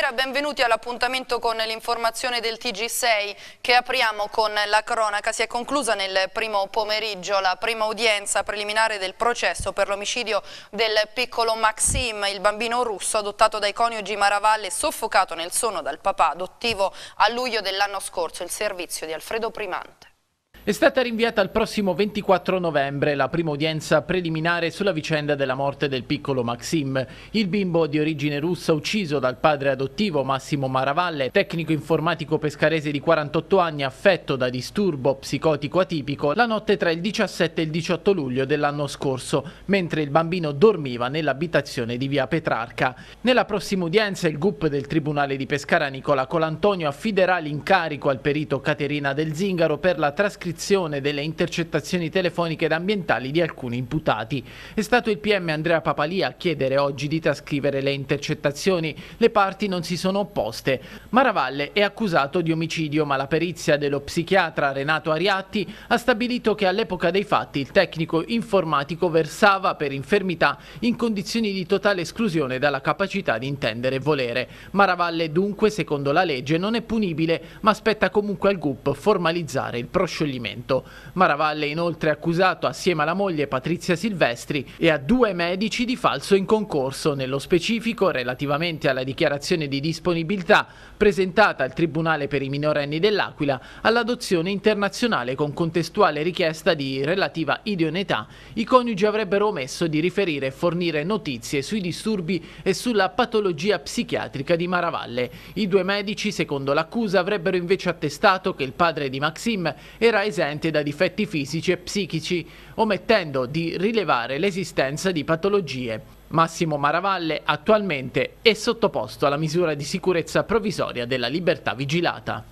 Buonasera, benvenuti all'appuntamento con l'informazione del TG6 che apriamo con la cronaca. Si è conclusa nel primo pomeriggio la prima udienza preliminare del processo per l'omicidio del piccolo Maxim, il bambino russo adottato dai coniugi Maravalle e soffocato nel sonno dal papà adottivo a luglio dell'anno scorso, il servizio di Alfredo Primante. È stata rinviata al prossimo 24 novembre la prima udienza preliminare sulla vicenda della morte del piccolo Maxim, il bimbo di origine russa ucciso dal padre adottivo Massimo Maravalle, tecnico informatico pescarese di 48 anni affetto da disturbo psicotico atipico la notte tra il 17 e il 18 luglio dell'anno scorso, mentre il bambino dormiva nell'abitazione di via Petrarca. Nella prossima udienza il GUP del Tribunale di Pescara Nicola Colantonio affiderà l'incarico al perito Caterina del Zingaro per la trascrizione trascrizione delle intercettazioni telefoniche ed ambientali di alcuni imputati. È stato il PM Andrea Papalia a chiedere oggi di trascrivere le intercettazioni. Le parti non si sono opposte. Maravalle è accusato di omicidio, ma la perizia dello psichiatra Renato Ariatti ha stabilito che all'epoca dei fatti il tecnico informatico versava per infermità in condizioni di totale esclusione dalla capacità di intendere e volere. Maravalle dunque, secondo la legge, non è punibile, ma aspetta comunque al GUP formalizzare il proscioglimento procedimento. Maravalle inoltre accusato assieme alla moglie Patrizia Silvestri e a due medici di falso in concorso, nello specifico relativamente alla dichiarazione di disponibilità presentata al Tribunale per i minorenni dell'Aquila all'adozione internazionale con contestuale richiesta di relativa idoneità. I coniugi avrebbero omesso di riferire e fornire notizie sui disturbi e sulla patologia psichiatrica di Maravalle. I due medici, secondo l'accusa, avrebbero invece attestato che il padre di Maxim era esente da difetti fisici e psichici, omettendo di rilevare l'esistenza di patologie. Massimo Maravalle attualmente è sottoposto alla misura di sicurezza provvisoria della libertà vigilata.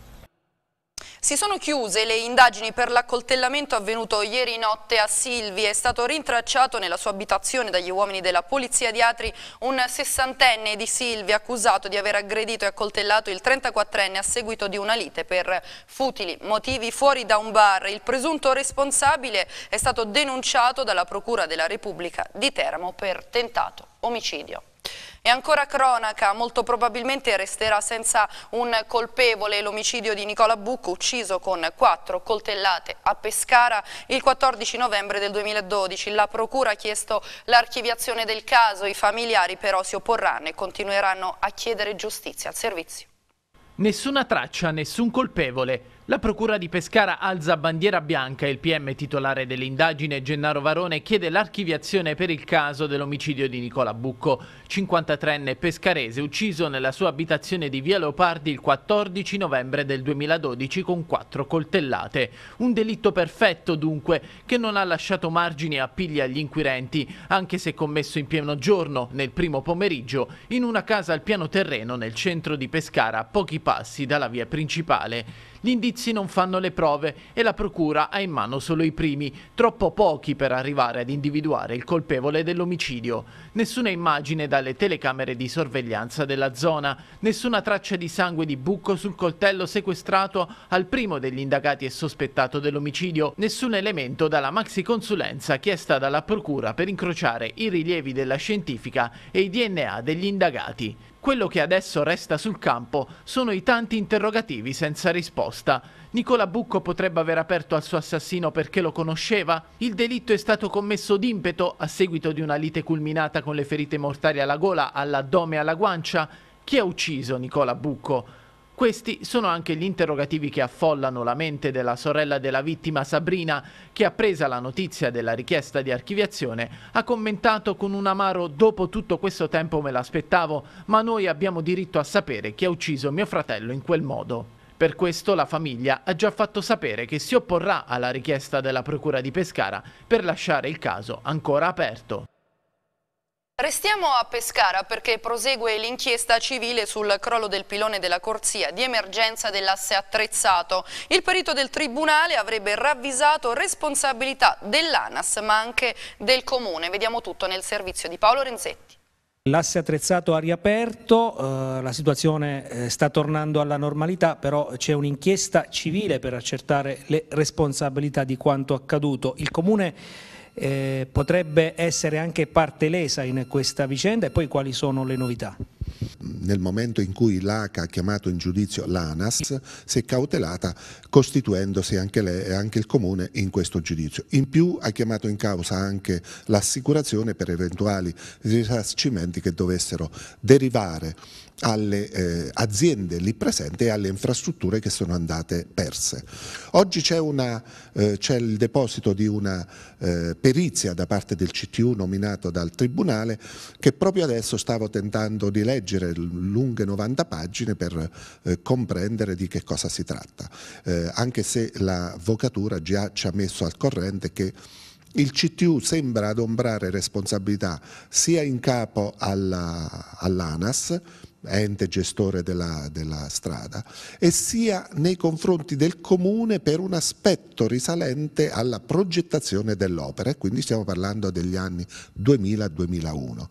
Si sono chiuse le indagini per l'accoltellamento avvenuto ieri notte a Silvi. È stato rintracciato nella sua abitazione dagli uomini della polizia di Atri un sessantenne di Silvi accusato di aver aggredito e accoltellato il 34enne a seguito di una lite per futili motivi fuori da un bar. Il presunto responsabile è stato denunciato dalla Procura della Repubblica di Teramo per tentato omicidio. E ancora cronaca, molto probabilmente resterà senza un colpevole l'omicidio di Nicola Bucco, ucciso con quattro coltellate a Pescara il 14 novembre del 2012. La procura ha chiesto l'archiviazione del caso, i familiari però si opporranno e continueranno a chiedere giustizia al servizio. Nessuna traccia, nessun colpevole. La Procura di Pescara alza bandiera bianca e il PM titolare dell'indagine Gennaro Varone chiede l'archiviazione per il caso dell'omicidio di Nicola Bucco, 53enne pescarese ucciso nella sua abitazione di Via Leopardi il 14 novembre del 2012 con quattro coltellate. Un delitto perfetto dunque che non ha lasciato margini a piglia agli inquirenti, anche se commesso in pieno giorno, nel primo pomeriggio, in una casa al piano terreno nel centro di Pescara a pochi passi dalla via principale. Gli indizi non fanno le prove e la procura ha in mano solo i primi, troppo pochi per arrivare ad individuare il colpevole dell'omicidio. Nessuna immagine dalle telecamere di sorveglianza della zona, nessuna traccia di sangue di buco sul coltello sequestrato al primo degli indagati e sospettato dell'omicidio, nessun elemento dalla maxi consulenza chiesta dalla procura per incrociare i rilievi della scientifica e i DNA degli indagati. Quello che adesso resta sul campo sono i tanti interrogativi senza risposta. Nicola Bucco potrebbe aver aperto al suo assassino perché lo conosceva? Il delitto è stato commesso d'impeto a seguito di una lite culminata con le ferite mortali alla gola, all'addome e alla guancia? Chi ha ucciso Nicola Bucco? Questi sono anche gli interrogativi che affollano la mente della sorella della vittima Sabrina, che appresa la notizia della richiesta di archiviazione ha commentato con un amaro dopo tutto questo tempo me l'aspettavo, ma noi abbiamo diritto a sapere chi ha ucciso mio fratello in quel modo. Per questo la famiglia ha già fatto sapere che si opporrà alla richiesta della Procura di Pescara per lasciare il caso ancora aperto. Restiamo a Pescara perché prosegue l'inchiesta civile sul crollo del pilone della corsia di emergenza dell'asse attrezzato. Il perito del tribunale avrebbe ravvisato responsabilità dell'ANAS ma anche del comune. Vediamo tutto nel servizio di Paolo Renzetti. L'asse attrezzato ha riaperto, eh, la situazione eh, sta tornando alla normalità, però c'è un'inchiesta civile per accertare le responsabilità di quanto accaduto. Il comune eh, potrebbe essere anche parte lesa in questa vicenda e poi quali sono le novità? Nel momento in cui l'ACA ha chiamato in giudizio l'ANAS si è cautelata costituendosi anche, le, eh, anche il Comune in questo giudizio. In più ha chiamato in causa anche l'assicurazione per eventuali risarcimenti che dovessero derivare alle eh, aziende lì presenti e alle infrastrutture che sono andate perse. Oggi c'è, eh, il deposito di una eh, perizia da parte del CTU nominato dal Tribunale che proprio adesso stavo tentando di leggere lunghe 90 pagine per eh, comprendere di che cosa si tratta, eh, anche se l'avvocatura già ci ha messo al corrente che il CTU sembra adombrare responsabilità sia in capo all'ANAS alla ente gestore della, della, strada, e sia nei confronti del comune per un aspetto risalente alla progettazione dell'opera, e quindi stiamo parlando degli anni 2000-2001.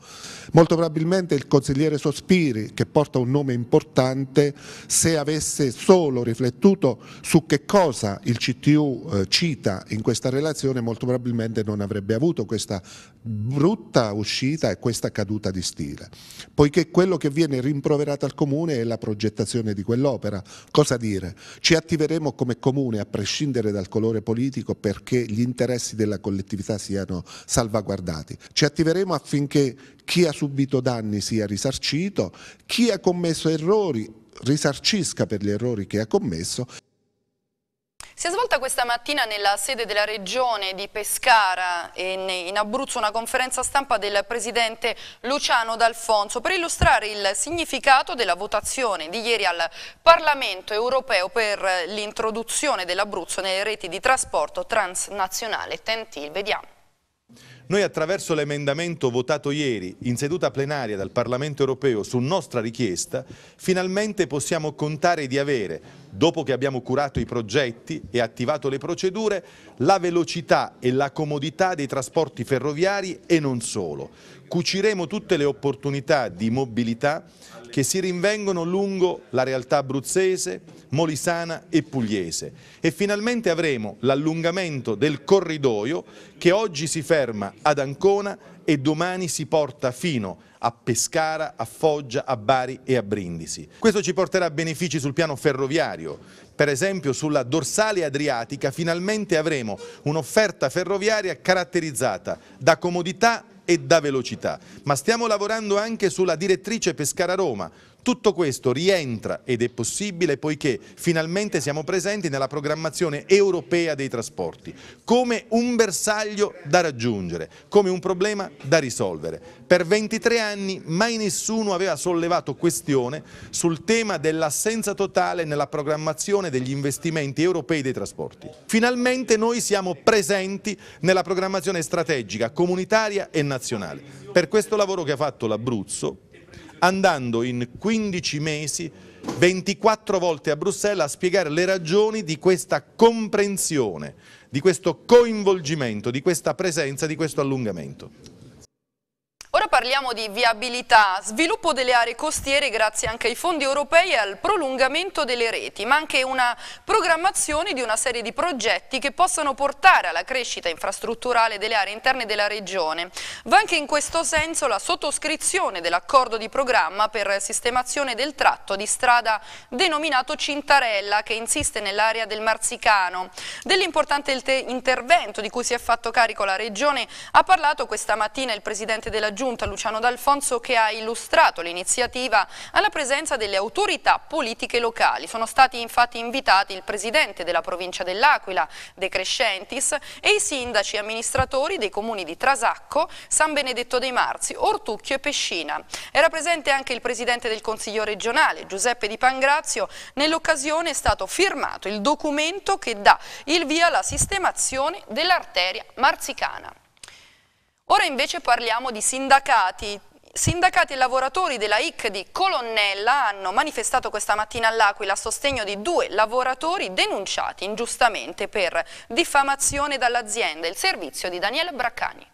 Molto probabilmente il consigliere Sospiri, che porta un nome importante, se avesse solo riflettuto su che cosa il CTU eh, cita in questa relazione, molto probabilmente non avrebbe avuto questa brutta uscita è questa caduta di stile, poiché quello che viene rimproverato al Comune è la progettazione di quell'opera. Cosa dire? Ci attiveremo come Comune, a prescindere dal colore politico, perché gli interessi della collettività siano salvaguardati. Ci attiveremo affinché chi ha subito danni sia risarcito, chi ha commesso errori risarcisca per gli errori che ha commesso si è svolta questa mattina nella sede della regione di Pescara e in Abruzzo una conferenza stampa del presidente Luciano D'Alfonso per illustrare il significato della votazione di ieri al Parlamento europeo per l'introduzione dell'Abruzzo nelle reti di trasporto transnazionale ten TENTIL. Vediamo. Noi attraverso l'emendamento votato ieri in seduta plenaria dal Parlamento europeo su nostra richiesta, finalmente possiamo contare di avere, dopo che abbiamo curato i progetti e attivato le procedure, la velocità e la comodità dei trasporti ferroviari e non solo. Cuciremo tutte le opportunità di mobilità che si rinvengono lungo la realtà abruzzese, molisana e pugliese e finalmente avremo l'allungamento del corridoio che oggi si ferma ad Ancona e domani si porta fino a Pescara, a Foggia, a Bari e a Brindisi. Questo ci porterà benefici sul piano ferroviario, per esempio sulla dorsale adriatica finalmente avremo un'offerta ferroviaria caratterizzata da comodità e da velocità. Ma stiamo lavorando anche sulla direttrice Pescara-Roma, tutto questo rientra ed è possibile poiché finalmente siamo presenti nella programmazione europea dei trasporti, come un bersaglio da raggiungere, come un problema da risolvere. Per 23 anni mai nessuno aveva sollevato questione sul tema dell'assenza totale nella programmazione degli investimenti europei dei trasporti. Finalmente noi siamo presenti nella programmazione strategica, comunitaria e nazionale. Per questo lavoro che ha fatto l'Abruzzo, andando in 15 mesi 24 volte a Bruxelles a spiegare le ragioni di questa comprensione, di questo coinvolgimento, di questa presenza, di questo allungamento. Ora parliamo di viabilità, sviluppo delle aree costiere grazie anche ai fondi europei e al prolungamento delle reti, ma anche una programmazione di una serie di progetti che possano portare alla crescita infrastrutturale delle aree interne della regione. Va anche in questo senso la sottoscrizione dell'accordo di programma per sistemazione del tratto di strada denominato Cintarella che insiste nell'area del Marzicano. Dell'importante intervento di cui si è fatto carico la regione ha parlato questa mattina il presidente della Giunta aggiunta Luciano D'Alfonso che ha illustrato l'iniziativa alla presenza delle autorità politiche locali. Sono stati infatti invitati il presidente della provincia dell'Aquila, De Crescentis, e i sindaci amministratori dei comuni di Trasacco, San Benedetto dei Marzi, Ortucchio e Pescina. Era presente anche il presidente del Consiglio regionale, Giuseppe Di Pangrazio. Nell'occasione è stato firmato il documento che dà il via alla sistemazione dell'arteria marzicana. Ora invece parliamo di sindacati. Sindacati e lavoratori della IC di Colonnella hanno manifestato questa mattina all'Aquila a sostegno di due lavoratori denunciati ingiustamente per diffamazione dall'azienda, il servizio di Daniele Braccani.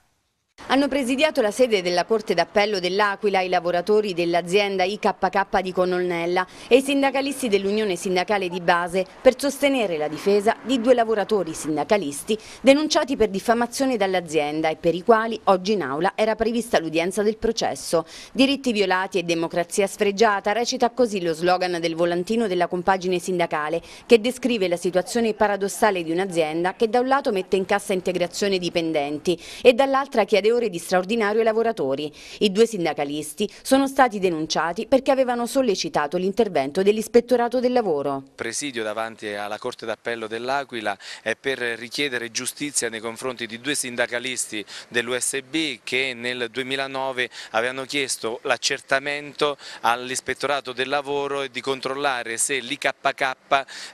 Hanno presidiato la sede della Corte d'Appello dell'Aquila i lavoratori dell'azienda IKK di Cononnella e i sindacalisti dell'Unione Sindacale di Base per sostenere la difesa di due lavoratori sindacalisti denunciati per diffamazione dall'azienda e per i quali oggi in aula era prevista l'udienza del processo. Diritti violati e democrazia sfregiata recita così lo slogan del volantino della compagine sindacale che descrive la situazione paradossale di un'azienda che da un lato mette in cassa integrazione dipendenti e dall'altra chiede ore di straordinario ai lavoratori. I due sindacalisti sono stati denunciati perché avevano sollecitato l'intervento dell'ispettorato del lavoro. Presidio davanti alla Corte d'Appello dell'Aquila è per richiedere giustizia nei confronti di due sindacalisti dell'USB che nel 2009 avevano chiesto l'accertamento all'ispettorato del lavoro e di controllare se l'IKK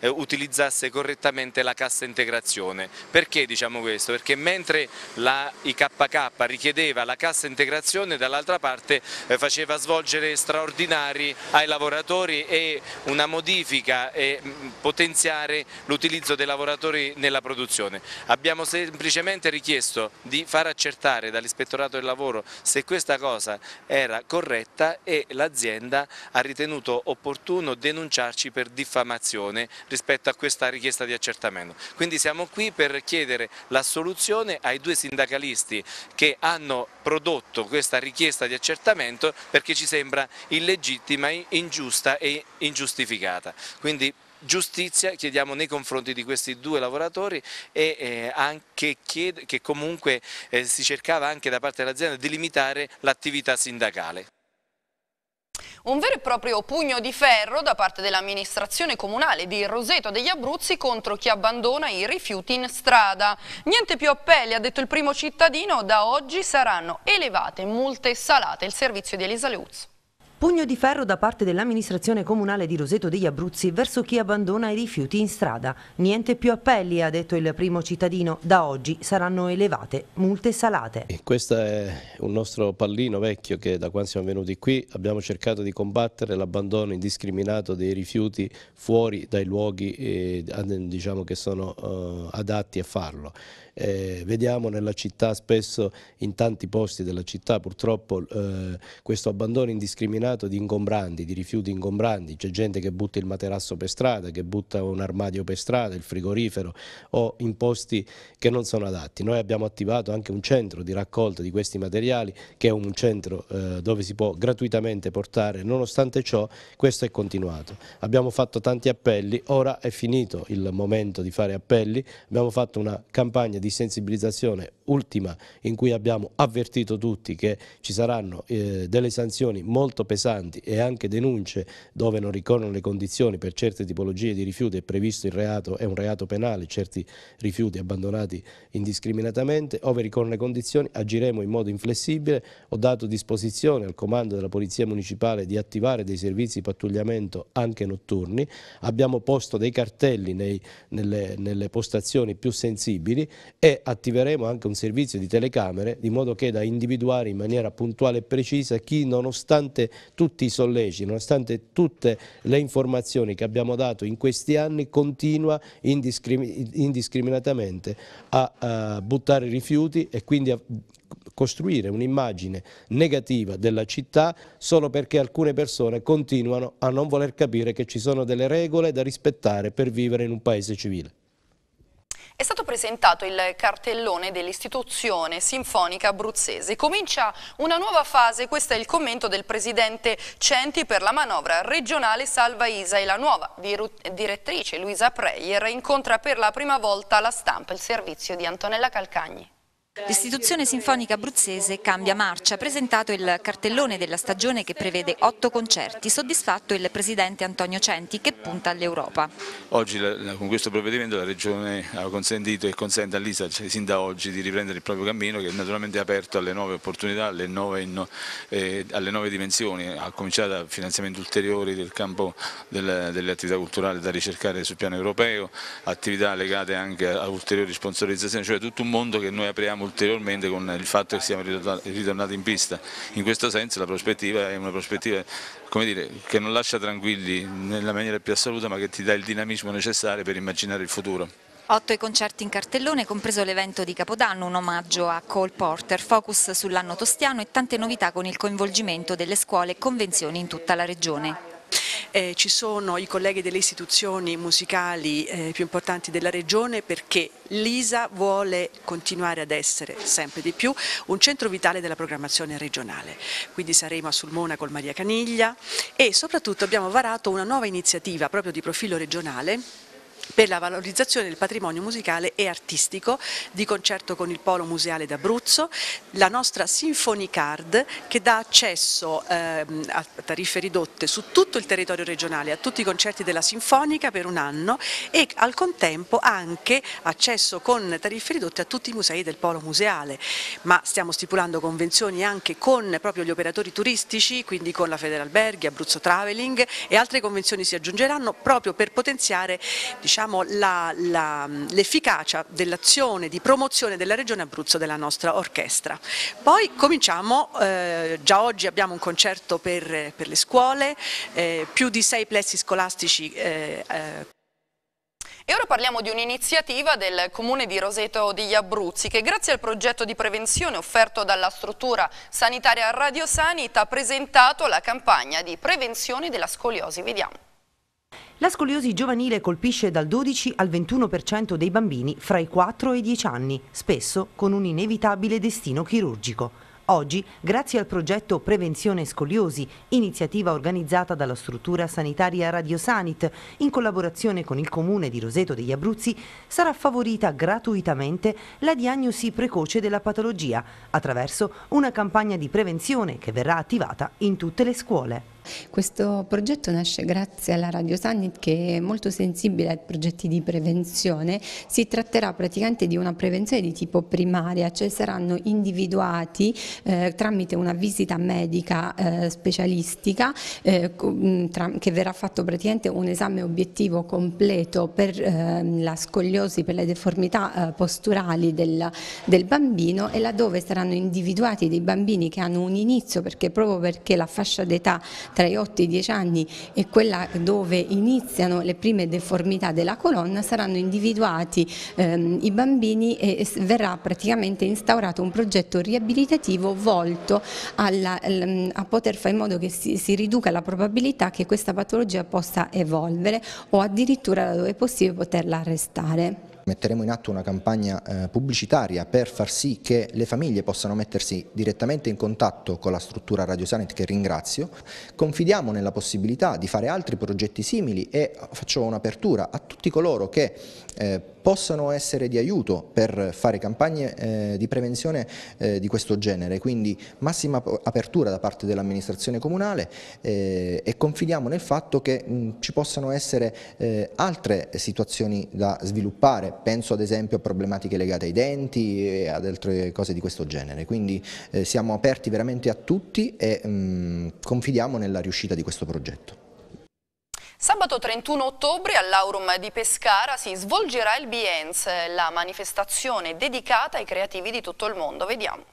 eh, utilizzasse correttamente la cassa integrazione. Perché diciamo questo? Perché mentre la IKK tappa richiedeva la cassa integrazione e dall'altra parte eh, faceva svolgere straordinari ai lavoratori e una modifica e eh, potenziare l'utilizzo dei lavoratori nella produzione. Abbiamo semplicemente richiesto di far accertare dall'ispettorato del lavoro se questa cosa era corretta e l'azienda ha ritenuto opportuno denunciarci per diffamazione rispetto a questa richiesta di accertamento. Quindi siamo qui per chiedere la soluzione ai due sindacalisti che hanno prodotto questa richiesta di accertamento perché ci sembra illegittima, ingiusta e ingiustificata. Quindi giustizia chiediamo nei confronti di questi due lavoratori e eh, anche che comunque eh, si cercava anche da parte dell'azienda di limitare l'attività sindacale. Un vero e proprio pugno di ferro da parte dell'amministrazione comunale di Roseto degli Abruzzi contro chi abbandona i rifiuti in strada. Niente più appelli, ha detto il primo cittadino, da oggi saranno elevate multe salate. Il servizio di Elisa Leuzzo. Pugno di ferro da parte dell'amministrazione comunale di Roseto degli Abruzzi verso chi abbandona i rifiuti in strada. Niente più appelli, ha detto il primo cittadino. Da oggi saranno elevate multe salate. questo è un nostro pallino vecchio che da quando siamo venuti qui abbiamo cercato di combattere l'abbandono indiscriminato dei rifiuti fuori dai luoghi eh, diciamo che sono eh, adatti a farlo. Eh, vediamo nella città spesso in tanti posti della città purtroppo eh, questo abbandono indiscriminato inquinato di ingombranti, di rifiuti ingombranti, c'è gente che butta il materasso per strada, che butta un armadio per strada, il frigorifero o in posti che non sono adatti. Noi abbiamo attivato anche un centro di raccolta di questi materiali che è un centro eh, dove si può gratuitamente portare, nonostante ciò questo è continuato. Abbiamo fatto tanti appelli, ora è finito il momento di fare appelli, abbiamo fatto una campagna di sensibilizzazione ultima in cui abbiamo avvertito tutti che ci saranno eh, delle sanzioni molto pesanti pesanti e anche denunce dove non ricorrono le condizioni per certe tipologie di rifiuti è previsto il reato, è un reato penale, certi rifiuti abbandonati indiscriminatamente, ove ricorrono le condizioni agiremo in modo inflessibile, ho dato disposizione al comando della Polizia Municipale di attivare dei servizi di pattugliamento anche notturni, abbiamo posto dei cartelli nei, nelle, nelle postazioni più sensibili e attiveremo anche un servizio di telecamere di modo che da individuare in maniera puntuale e precisa chi nonostante tutti i solleciti, nonostante tutte le informazioni che abbiamo dato in questi anni, continua indiscriminatamente a eh, buttare rifiuti e quindi a costruire un'immagine negativa della città solo perché alcune persone continuano a non voler capire che ci sono delle regole da rispettare per vivere in un paese civile. È stato presentato il cartellone dell'istituzione sinfonica abruzzese. Comincia una nuova fase, questo è il commento del presidente Centi per la manovra regionale Salva Isa e la nuova direttrice Luisa Preyer incontra per la prima volta la stampa il servizio di Antonella Calcagni. L'istituzione sinfonica abruzzese cambia marcia, ha presentato il cartellone della stagione che prevede otto concerti, soddisfatto il presidente Antonio Centi che punta all'Europa. Oggi con questo provvedimento la Regione ha consentito e consente all'ISA cioè, sin da oggi di riprendere il proprio cammino che è naturalmente aperto alle nuove opportunità, alle nuove, eh, alle nuove dimensioni, ha cominciato a finanziamenti ulteriori del campo delle, delle attività culturali da ricercare sul piano europeo, attività legate anche a ulteriori sponsorizzazioni, cioè tutto un mondo che noi apriamo ulteriormente con il fatto che siamo ritornati in pista. In questo senso la prospettiva è una prospettiva dire, che non lascia tranquilli nella maniera più assoluta ma che ti dà il dinamismo necessario per immaginare il futuro. Otto i concerti in cartellone, compreso l'evento di Capodanno, un omaggio a Cole Porter, focus sull'anno tostiano e tante novità con il coinvolgimento delle scuole e convenzioni in tutta la regione eh, ci sono i colleghi delle istituzioni musicali eh, più importanti della regione perché l'ISA vuole continuare ad essere sempre di più un centro vitale della programmazione regionale. Quindi saremo a Sulmona con Maria Caniglia e soprattutto abbiamo varato una nuova iniziativa proprio di profilo regionale per la valorizzazione del patrimonio musicale e artistico di concerto con il Polo Museale d'Abruzzo, la nostra Symphony Card che dà accesso eh, a tariffe ridotte su tutto il territorio regionale a tutti i concerti della Sinfonica per un anno e al contempo anche accesso con tariffe ridotte a tutti i musei del Polo Museale, ma stiamo stipulando convenzioni anche con proprio gli operatori turistici, quindi con la Federalberghi, Abruzzo Traveling e altre convenzioni si aggiungeranno proprio per potenziare diciamo, diciamo, l'efficacia dell'azione di promozione della Regione Abruzzo della nostra orchestra. Poi cominciamo, eh, già oggi abbiamo un concerto per, per le scuole, eh, più di sei plessi scolastici eh, eh, e ora parliamo di un'iniziativa del comune di Roseto degli Abruzzi che grazie al progetto di prevenzione offerto dalla struttura sanitaria Radio Sanit ha presentato la campagna di prevenzione della scoliosi. Vediamo. La scoliosi giovanile colpisce dal 12 al 21% dei bambini fra i 4 e i 10 anni, spesso con un inevitabile destino chirurgico. Oggi, grazie al progetto Prevenzione Scoliosi, iniziativa organizzata dalla struttura sanitaria Radiosanit, in collaborazione con il comune di Roseto degli Abruzzi, sarà favorita gratuitamente la diagnosi precoce della patologia attraverso una campagna di prevenzione che verrà attivata in tutte le scuole. Questo progetto nasce grazie alla Radio Summit che è molto sensibile ai progetti di prevenzione. Si tratterà praticamente di una prevenzione di tipo primaria, cioè saranno individuati eh, tramite una visita medica eh, specialistica eh, mm, che verrà fatto praticamente un esame obiettivo completo per ehm, la scogliosi, per le deformità eh, posturali del, del bambino e laddove saranno individuati dei bambini che hanno un inizio perché proprio perché la fascia d'età tra i 8 e i 10 anni e quella dove iniziano le prime deformità della colonna saranno individuati ehm, i bambini e verrà praticamente instaurato un progetto riabilitativo volto alla, ehm, a poter fare in modo che si, si, riduca la probabilità che questa patologia possa evolvere o addirittura dove è possibile poterla arrestare. Metteremo in atto una campagna eh, pubblicitaria per far sì che le famiglie possano mettersi direttamente in contatto con la struttura Radio Sanit che ringrazio. Confidiamo nella possibilità di fare altri progetti simili e faccio un'apertura a tutti coloro che eh, possano essere di aiuto per fare campagne eh, di prevenzione eh, di questo genere, quindi massima apertura da parte dell'amministrazione comunale eh, e confidiamo nel fatto che mh, ci possano essere eh, altre situazioni da sviluppare, penso ad esempio a problematiche legate ai denti e ad altre cose di questo genere, quindi siamo aperti veramente a tutti e mh, confidiamo nella riuscita di questo progetto. Sabato 31 ottobre all'Aurum di Pescara si svolgerà il Bienz, la manifestazione dedicata ai creativi di tutto il mondo. Vediamo.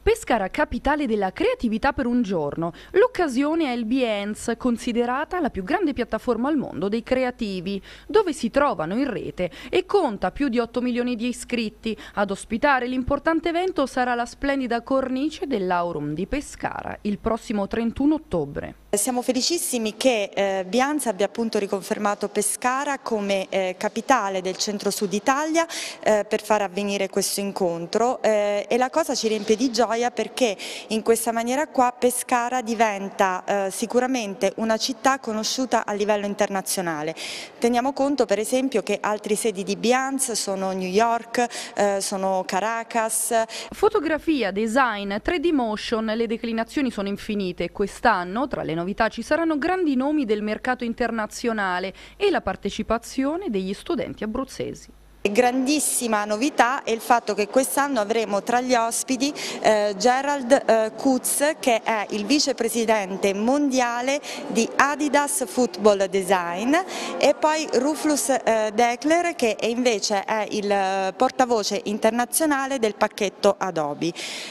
Pescara capitale della creatività per un giorno. L'occasione è il Behance, considerata la più grande piattaforma al mondo dei creativi, dove si trovano in rete e conta più di 8 milioni di iscritti. Ad ospitare l'importante evento sarà la splendida cornice dell'Aurum di Pescara il prossimo 31 ottobre. Siamo felicissimi che eh, Bianza abbia appunto riconfermato Pescara come eh, capitale del centro-sud Italia eh, per far avvenire questo incontro eh, e la cosa ci riempie di gioia gioia perché in questa maniera qua Pescara diventa eh, sicuramente una città conosciuta a livello internazionale. Teniamo conto per esempio che altri sedi di Bianz sono New York, eh, sono Caracas. Fotografia, design, 3D motion, le declinazioni sono infinite. Quest'anno tra le novità ci saranno grandi nomi del mercato internazionale e la partecipazione degli studenti abruzzesi. Grandissima novità è il fatto che quest'anno avremo tra gli ospiti eh, Gerald eh, Kutz che è il vicepresidente mondiale di Adidas Football Design e poi Ruflus eh, Dekler che è invece è il eh, portavoce internazionale del pacchetto Adobe.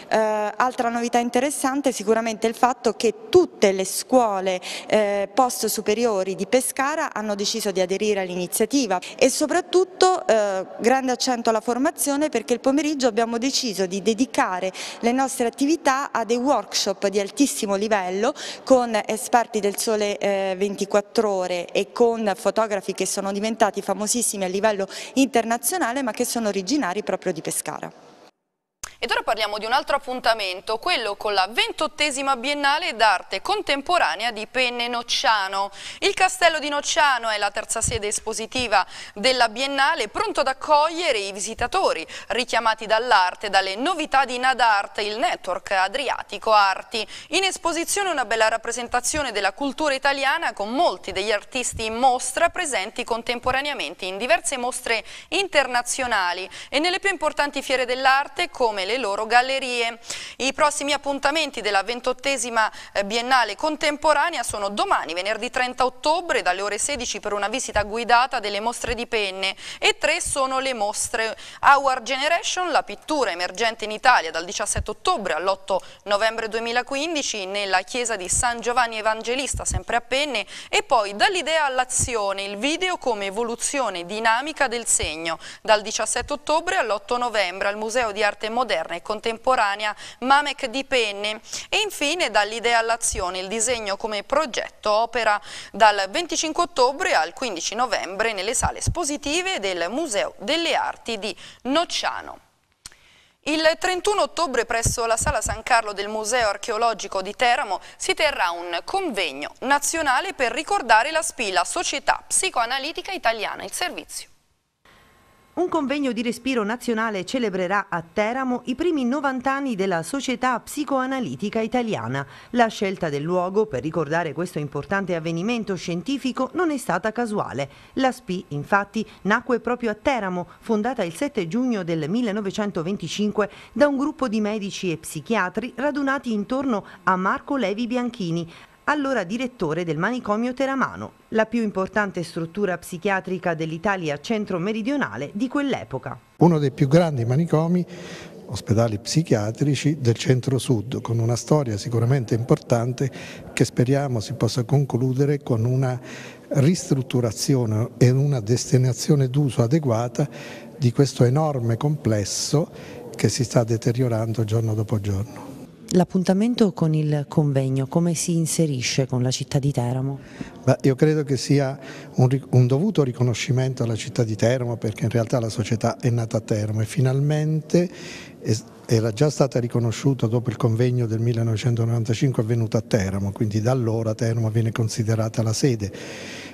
Eh, altra novità interessante è sicuramente il fatto che tutte le scuole eh, post superiori di Pescara hanno deciso di aderire all'iniziativa e soprattutto grande accento alla formazione perché il pomeriggio abbiamo deciso di dedicare le nostre attività a dei workshop di altissimo livello con esperti del sole eh, 24 ore e con fotografi che sono diventati famosissimi a livello internazionale ma che sono originari proprio di Pescara. Ed ora parliamo di un altro appuntamento, quello con la ventottesima Biennale d'arte contemporanea di Penne Nocciano. Il castello di Nocciano è la terza sede espositiva della Biennale, pronto ad accogliere i visitatori richiamati dall'arte, dalle novità di Nadart, il network Adriatico Arti. In esposizione una bella rappresentazione della cultura italiana con molti degli artisti in mostra presenti contemporaneamente in diverse mostre internazionali e nelle più importanti fiere dell'arte come le loro gallerie. I prossimi appuntamenti della ventottesima eh, Biennale Contemporanea sono domani, venerdì 30 ottobre, dalle ore 16 per una visita guidata delle mostre di penne e tre sono le mostre Our Generation, la pittura emergente in Italia dal 17 ottobre all'8 novembre 2015 nella chiesa di San Giovanni Evangelista, sempre a Penne, e poi dall'idea all'azione, il video come evoluzione dinamica del segno, dal 17 ottobre all'8 novembre al Museo di Arte Moderna moderna e contemporanea Mamek di Penne e infine dall'idea all'azione il disegno come progetto opera dal 25 ottobre al 15 novembre nelle sale espositive del Museo delle Arti di Nocciano. Il 31 ottobre presso la Sala San Carlo del Museo Archeologico di Teramo si terrà un convegno nazionale per ricordare la spila Società Psicoanalitica Italiana, il servizio. Un convegno di respiro nazionale celebrerà a Teramo i primi 90 anni della Società Psicoanalitica Italiana. La scelta del luogo per ricordare questo importante avvenimento scientifico non è stata casuale. La SPI, infatti, nacque proprio a Teramo, fondata il 7 giugno del 1925 da un gruppo di medici e psichiatri radunati intorno a Marco Levi Bianchini, allora direttore del manicomio Teramano, la più importante struttura psichiatrica dell'Italia centro-meridionale di quell'epoca. Uno dei più grandi manicomi ospedali psichiatrici del centro-sud, con una storia sicuramente importante che speriamo si possa concludere con una ristrutturazione e una destinazione d'uso adeguata di questo enorme complesso che si sta deteriorando giorno dopo giorno. L'appuntamento con il convegno come si inserisce con la città di Teramo? Beh, io credo che sia un, un, dovuto riconoscimento alla città di Teramo perché in realtà la società è nata a Teramo e finalmente era già stata riconosciuta dopo il convegno del 1995 avvenuto a Teramo, quindi da allora Teramo viene considerata la sede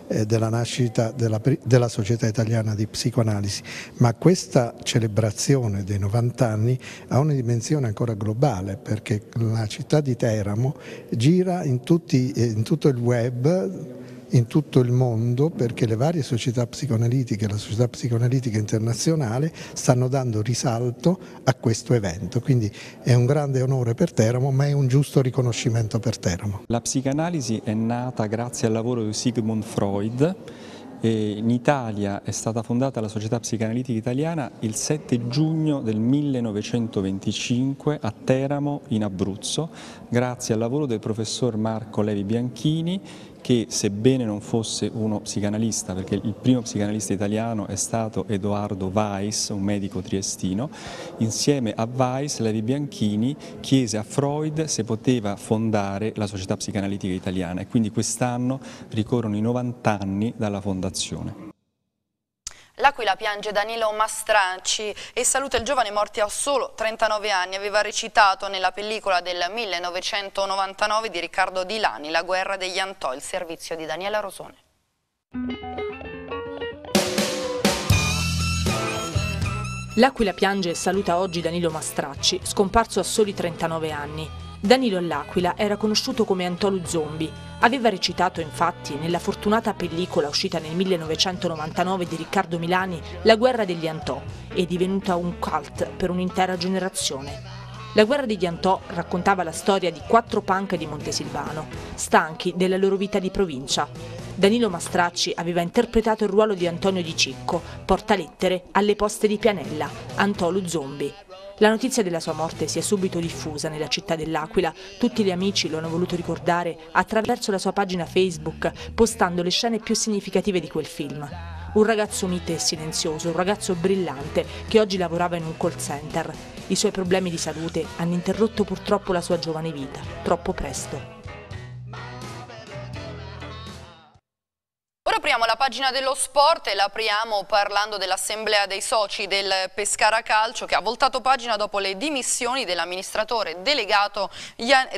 eh, della nascita della, della Società Italiana di Psicoanalisi, ma questa celebrazione dei 90 anni ha una dimensione ancora globale perché la città di Teramo gira in, tutti, eh, in tutto il web in tutto il mondo perché le varie società psicoanalitiche, la società psicoanalitica internazionale stanno dando risalto a questo evento, quindi è un grande onore per Teramo ma è un giusto riconoscimento per Teramo. La psicanalisi è nata grazie al lavoro di Sigmund Freud in Italia è stata fondata la Società Psicanalitica Italiana il 7 giugno del 1925 a Teramo in Abruzzo grazie al lavoro del professor Marco Levi Bianchini che sebbene non fosse uno psicanalista, perché il primo psicanalista italiano è stato Edoardo Weiss, un medico triestino, insieme a Weiss Levi Bianchini chiese a Freud se poteva fondare la società psicanalitica italiana e quindi quest'anno ricorrono i 90 anni dalla fondazione. L'Aquila piange Danilo Mastranci e saluta il giovane morto a solo 39 anni. Aveva recitato nella pellicola del 1999 di Riccardo Dilani, La guerra degli Antò, il servizio di Daniela Rosone. L'Aquila piange e saluta oggi Danilo Mastracci, scomparso a soli 39 anni. Danilo All'Aquila era conosciuto come Antolo Zombi. Aveva recitato infatti nella fortunata pellicola uscita nel 1999 di Riccardo Milani La guerra degli Antò e divenuta un cult per un'intera generazione. La guerra degli Antò raccontava la storia di quattro punk di Montesilvano, stanchi della loro vita di provincia. Danilo Mastracci aveva interpretato il ruolo di Antonio Di Cicco, portalettere alle poste di Pianella, Antolo Zombi. La notizia della sua morte si è subito diffusa nella città dell'Aquila. Tutti gli amici lo hanno voluto ricordare attraverso la sua pagina Facebook, postando le scene più significative di quel film. Un ragazzo mite e silenzioso, un ragazzo brillante che oggi lavorava in un call center. I suoi problemi di salute hanno interrotto purtroppo la sua giovane vita, troppo presto. Ora apriamo la pagina dello sport e la apriamo parlando dell'assemblea dei soci del Pescara Calcio che ha voltato pagina dopo le dimissioni dell'amministratore delegato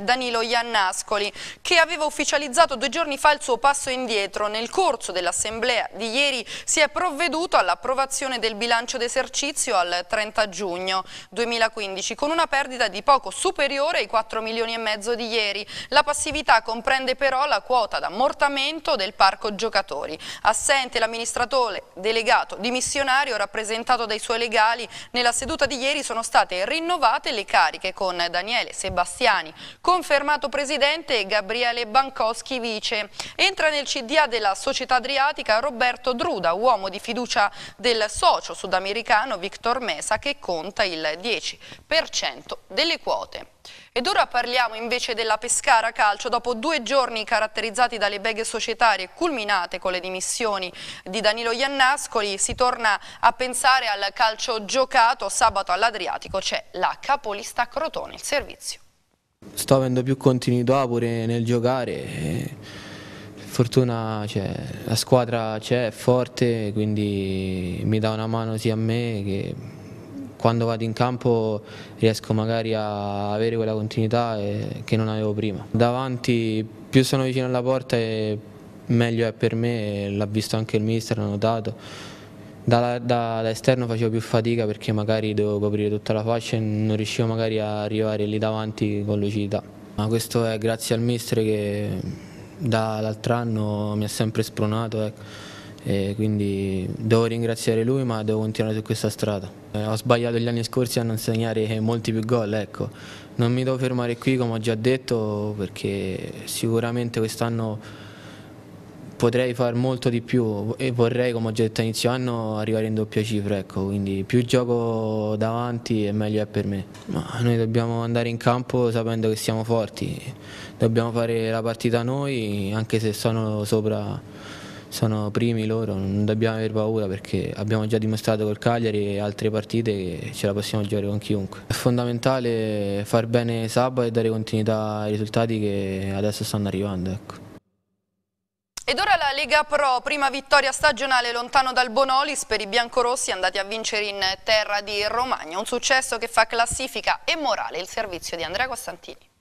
Danilo Iannascoli che aveva ufficializzato due giorni fa il suo passo indietro. Nel corso dell'assemblea di ieri si è provveduto all'approvazione del bilancio d'esercizio al 30 giugno 2015 con una perdita di poco superiore ai 4 milioni e mezzo di ieri. La passività comprende però la quota d'ammortamento del parco giocatore lavoratori. Assente l'amministratore delegato dimissionario rappresentato dai suoi legali, nella seduta di ieri sono state rinnovate le cariche con Daniele Sebastiani, confermato presidente e Gabriele Bankowski vice. Entra nel CDA della società adriatica Roberto Druda, uomo di fiducia del socio sudamericano Victor Mesa che conta il 10% delle quote. Ed ora parliamo invece della Pescara Calcio. Dopo due giorni caratterizzati dalle beghe societarie culminate con le dimissioni di Danilo Iannascoli, si torna a pensare al calcio giocato. Sabato all'Adriatico c'è la capolista Crotone, il servizio. Sto avendo più continuità pure nel giocare fortuna cioè, la squadra c'è, è forte, quindi mi dà una mano sia a me che quando vado in campo riesco magari a avere quella continuità eh, che non avevo prima. Davanti più sono vicino alla porta e meglio è per me, l'ha visto anche il mister, l'ha notato. Dall'esterno da, da, facevo più fatica perché magari dovevo coprire tutta la faccia e non riuscivo magari a arrivare lì davanti con lucidità. Ma questo è grazie al mister che dall'altro anno mi ha sempre spronato, ecco. quindi devo ringraziare lui ma devo continuare su questa strada. Eh, ho sbagliato gli anni scorsi a non segnare molti più gol, ecco. Non mi devo fermare qui come ho già detto perché sicuramente quest'anno potrei fare molto di più e vorrei come ho già detto all'inizio anno arrivare in doppia cifra, ecco. quindi più gioco davanti e meglio è per me. Ma noi dobbiamo andare in campo sapendo che siamo forti, dobbiamo fare la partita noi anche se sono sopra sono primi loro, non dobbiamo aver paura perché abbiamo già dimostrato col Cagliari e altre partite che ce la possiamo giocare con chiunque. È fondamentale far bene sabato e dare continuità ai risultati che adesso stanno arrivando. Ecco. Ed ora la Lega Pro, prima vittoria stagionale lontano dal Bonolis per i biancorossi andati a vincere in terra di Romagna, un successo che fa classifica e morale il servizio di Andrea Costantini.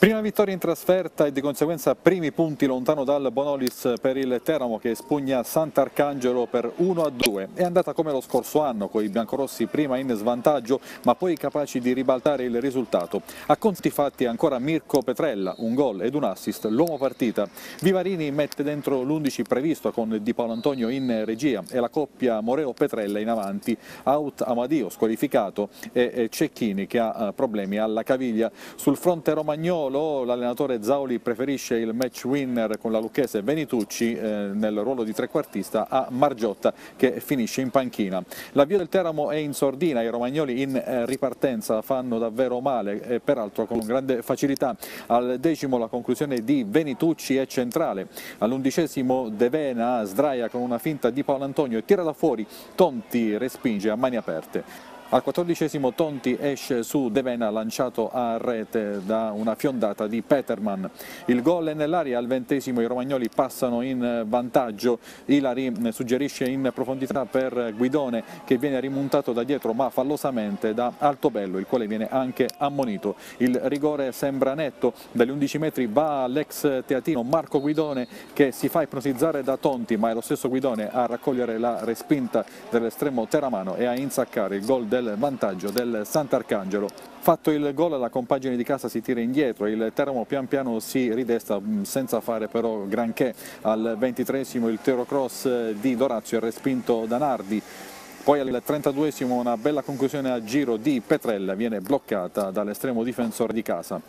Prima vittoria in trasferta e di conseguenza primi punti lontano dal Bonolis per il Teramo che spugna Sant'Arcangelo per 1-2. È andata come lo scorso anno con i biancorossi prima in svantaggio ma poi capaci di ribaltare il risultato. A conti fatti ancora Mirko Petrella, un gol ed un assist, l'uomo partita. Vivarini mette dentro l'11 previsto con Di Paolo Antonio in regia e la coppia Moreo-Petrella in avanti. Out Amadio squalificato e Cecchini che ha eh, problemi alla caviglia. Sul fronte romagnolo Sassuolo, l'allenatore Zauli preferisce il match winner con la lucchese Venitucci eh, nel ruolo di trequartista a Margiotta che finisce in panchina. L'avvio del Teramo è in sordina, i romagnoli in eh, ripartenza fanno davvero male, e eh, peraltro con grande facilità. Al decimo la conclusione di Venitucci è centrale, all'undicesimo De Vena sdraia con una finta di Paolo Antonio e tira da fuori, Tonti respinge a mani aperte. Al quattordicesimo Tonti esce su Devena lanciato a rete da una fiondata di Peterman. Il gol è nell'aria, al ventesimo i romagnoli passano in vantaggio, Ilari suggerisce in profondità per Guidone che viene rimontato da dietro ma fallosamente da Altobello il quale viene anche ammonito. Il rigore sembra netto, dagli 11 metri va l'ex teatino Marco Guidone che si fa ipnotizzare da Tonti ma è lo stesso Guidone a raccogliere la respinta dell'estremo teramano e a insaccare il gol del del vantaggio del Sant'Arcangelo. Fatto il gol la compagine di casa si tira indietro, il Teramo pian piano si ridesta mm, senza fare però granché al ventitresimo il Tero Cross eh, di Dorazio è respinto da Nardi. Poi al 32esimo una bella conclusione a giro di Petrella viene bloccata dall'estremo difensore di casa.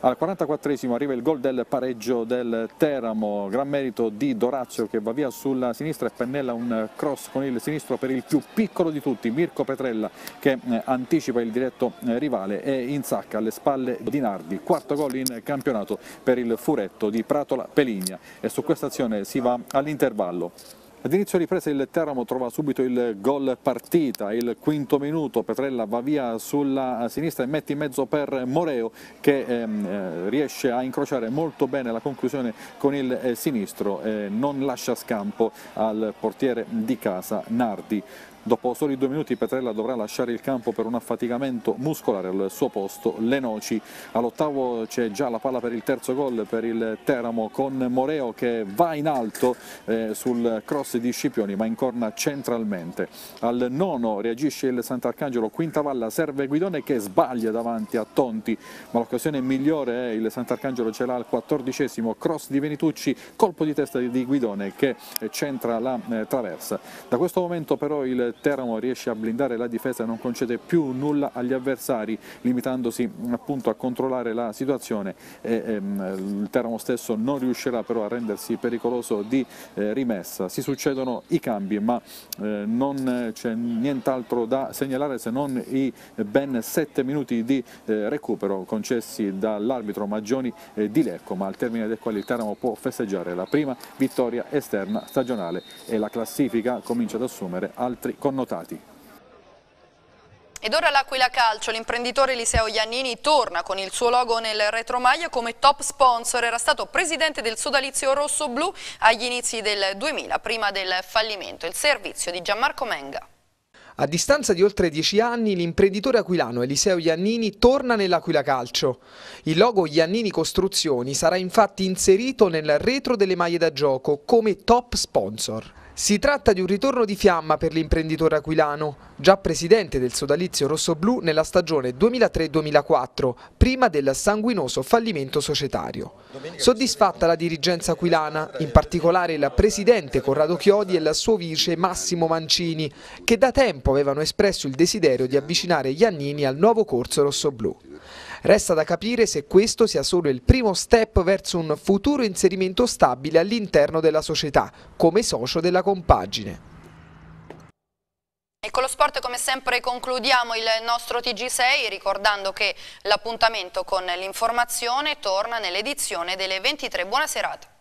Al 44esimo arriva il gol del pareggio del Teramo, gran merito di Dorazio che va via sulla sinistra e pennella un cross con il sinistro per il più piccolo di tutti, Mirko Petrella che eh, anticipa il diretto eh, rivale e in sacca alle spalle di Nardi, quarto gol in campionato per il furetto di Pratola Peligna e su questa azione si va all'intervallo. Ad inizio ripresa il Teramo trova subito il gol partita, il quinto minuto Petrella va via sulla sinistra e mette in mezzo per Moreo che ehm, eh, riesce a incrociare molto bene la conclusione con il eh, sinistro, eh, non lascia scampo al portiere di casa Nardi. Dopo soli due minuti Petrella dovrà lasciare il campo per un affaticamento muscolare al suo posto. Le noci all'ottavo c'è già la palla per il terzo gol per il Teramo con Moreo che va in alto eh, sul cross di Scipioni ma incorna centralmente. Al nono reagisce il Sant'Arcangelo, quinta palla serve Guidone che sbaglia davanti a Tonti ma l'occasione migliore è il Sant'Arcangelo ce l'ha al quattordicesimo cross di Venitucci, colpo di testa di Guidone che centra la eh, traversa. Da questo momento però il Teramo riesce a blindare la difesa e non concede più nulla agli avversari limitandosi appunto a controllare la situazione e, ehm, il Teramo stesso non riuscirà però a rendersi pericoloso di eh, rimessa. Si succedono i cambi ma eh, non c'è nient'altro da segnalare se non i ben 7 minuti di eh, recupero concessi dall'arbitro Maggioni eh, di Lecco ma al termine del quale il Teramo può festeggiare la prima vittoria esterna stagionale e la classifica comincia ad assumere altri connotati. Ed ora l'Aquila Calcio, l'imprenditore Eliseo Iannini torna con il suo logo nel retromaglia come top sponsor, era stato presidente del sodalizio rosso-blu agli inizi del 2000, prima del fallimento, il servizio di Gianmarco Menga. A distanza di oltre dieci anni l'imprenditore aquilano Eliseo Iannini torna nell'Aquila Calcio. Il logo Iannini Costruzioni sarà infatti inserito nel retro delle maglie da gioco come top sponsor. Si tratta di un ritorno di fiamma per l'imprenditore aquilano, già presidente del sodalizio rossoblù nella stagione 2003-2004, prima del sanguinoso fallimento societario. Soddisfatta la dirigenza aquilana, in particolare il presidente Corrado Chiodi e il suo vice Massimo Mancini, che da tempo avevano espresso il desiderio di avvicinare Iannini al nuovo corso rossoblù. Resta da capire se questo sia solo il primo step verso un futuro inserimento stabile all'interno della società, come socio della compagine. E con lo sport come sempre concludiamo il nostro TG6 ricordando che l'appuntamento con l'informazione torna nell'edizione delle 23. Buona serata.